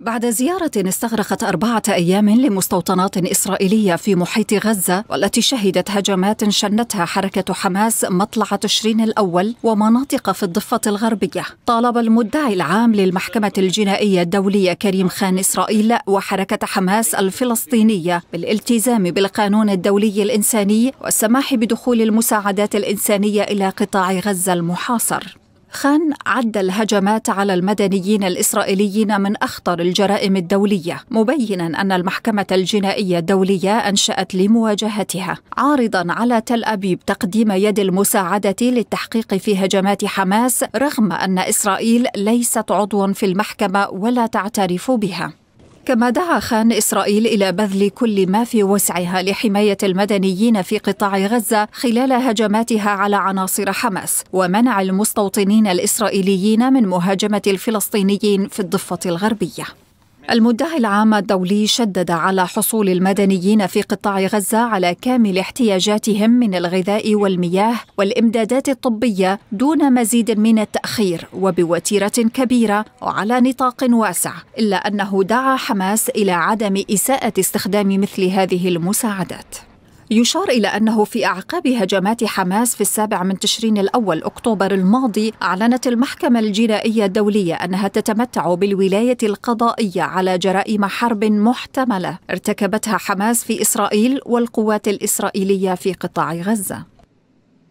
بعد زيارة استغرقت أربعة أيام لمستوطنات إسرائيلية في محيط غزة والتي شهدت هجمات شنتها حركة حماس مطلع تشرين الأول ومناطق في الضفة الغربية طالب المدعي العام للمحكمة الجنائية الدولية كريم خان إسرائيل وحركة حماس الفلسطينية بالالتزام بالقانون الدولي الإنساني والسماح بدخول المساعدات الإنسانية إلى قطاع غزة المحاصر خان عد الهجمات على المدنيين الإسرائيليين من أخطر الجرائم الدولية مبينا أن المحكمة الجنائية الدولية أنشأت لمواجهتها عارضا على تل أبيب تقديم يد المساعدة للتحقيق في هجمات حماس رغم أن إسرائيل ليست عضوا في المحكمة ولا تعترف بها كما دعا خان إسرائيل إلى بذل كل ما في وسعها لحماية المدنيين في قطاع غزة خلال هجماتها على عناصر حماس ومنع المستوطنين الإسرائيليين من مهاجمة الفلسطينيين في الضفة الغربية المدعي العام الدولي شدد على حصول المدنيين في قطاع غزة على كامل احتياجاتهم من الغذاء والمياه والإمدادات الطبية دون مزيد من التأخير وبوتيرة كبيرة وعلى نطاق واسع إلا أنه دعا حماس إلى عدم إساءة استخدام مثل هذه المساعدات يشار إلى أنه في أعقاب هجمات حماس في السابع من تشرين الأول أكتوبر الماضي أعلنت المحكمة الجنائية الدولية أنها تتمتع بالولاية القضائية على جرائم حرب محتملة ارتكبتها حماس في إسرائيل والقوات الإسرائيلية في قطاع غزة